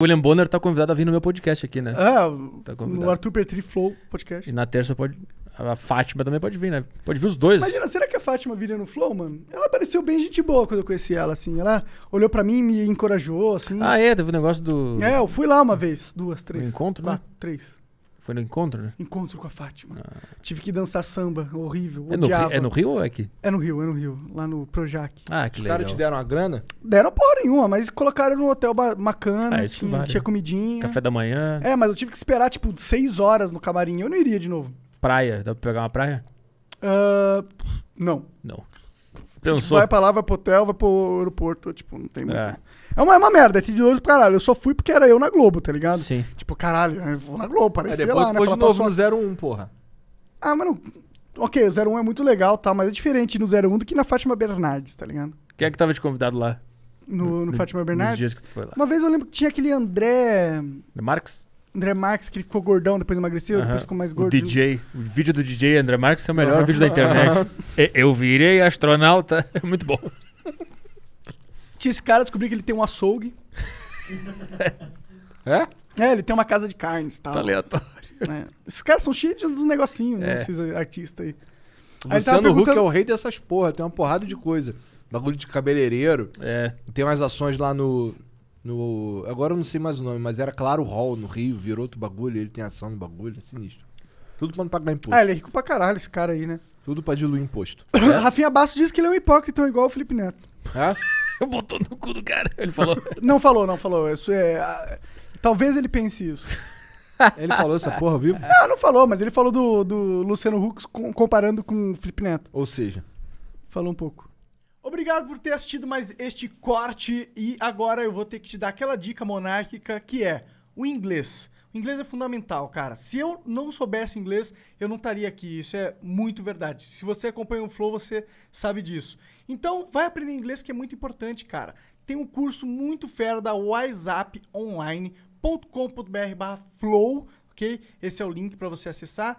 William Bonner tá convidado a vir no meu podcast aqui, né? Ah, tá no Arthur Petri Flow podcast. E na terça pode. A Fátima também pode vir, né? Pode vir os dois. Imagina, será que a Fátima viria no Flow, mano? Ela pareceu bem gente boa quando eu conheci ela, assim. Ela olhou pra mim e me encorajou, assim. Ah, é? Teve o um negócio do. É, eu fui lá uma vez, duas, três. Um encontro, né? quatro, né? Três. Foi no encontro, né? Encontro com a Fátima. Ah. Tive que dançar samba, horrível. É no, é no, Rio ou é aqui? É no Rio, é no Rio, lá no Projac. Ah, que Os legal. Os caras te deram a grana? Deram porra nenhuma, mas colocaram no hotel bacana, é, ah, isso tinha, vale. tinha comidinha. Café da manhã. É, mas eu tive que esperar, tipo, seis horas no camarim. Eu não iria de novo. Praia, dá pra pegar uma praia? Uh, não. Não. Tipo, Pensou. Vai pra lá, vai pro hotel, vai pro aeroporto. Tipo, não tem muito. É. É uma, é uma merda, é tedioso pra caralho. Eu só fui porque era eu na Globo, tá ligado? Sim. Tipo, caralho, eu vou na Globo, parece é, depois lá, né? Depois foi de novo passou... no 01, porra. Ah, mano, ok, o 01 é muito legal, tá? Mas é diferente no 01 do que na Fátima Bernardes, tá ligado? Quem é que tava de convidado lá? No, no, no Fátima Bernardes? Nos dias que tu foi lá. Uma vez eu lembro que tinha aquele André... André André Marx, que ficou gordão, depois emagreceu, uh -huh. depois ficou mais gordo. O DJ, o vídeo do DJ André Marx é o melhor uh -huh. vídeo da internet. É, eu virei astronauta. é Muito bom. Tinha esse cara, descobri que ele tem um açougue. É? É, ele tem uma casa de carnes e tal. Tá aleatório. É. Esses caras são cheios dos negocinhos, né? Esses artistas aí. aí Luciano perguntando... Huck é o rei dessas porra, tem uma porrada de coisa. Bagulho de cabeleireiro. É. Tem umas ações lá no. no agora eu não sei mais o nome, mas era Claro Hall no Rio, virou outro bagulho, ele tem ação no bagulho, é sinistro. Tudo pra não pagar imposto. Ah, ele é rico pra caralho esse cara aí, né? Tudo pra diluir imposto. É? Rafinha Basso disse que ele é um hipócrita, igual o Felipe Neto. É? Botou no cu do cara. Ele falou. não falou, não falou. Isso é. é talvez ele pense isso. Ele falou essa porra ao vivo? Não, não falou, mas ele falou do, do Luciano Huck comparando com o Felipe Neto. Ou seja, Falou um pouco. Obrigado por ter assistido mais este corte e agora eu vou ter que te dar aquela dica monárquica que é o inglês. O inglês é fundamental, cara. Se eu não soubesse inglês, eu não estaria aqui. Isso é muito verdade. Se você acompanha o Flow, você sabe disso. Então, vai aprender inglês que é muito importante, cara. Tem um curso muito fera da WhatsApp online.com.br/flow, ok? Esse é o link para você acessar.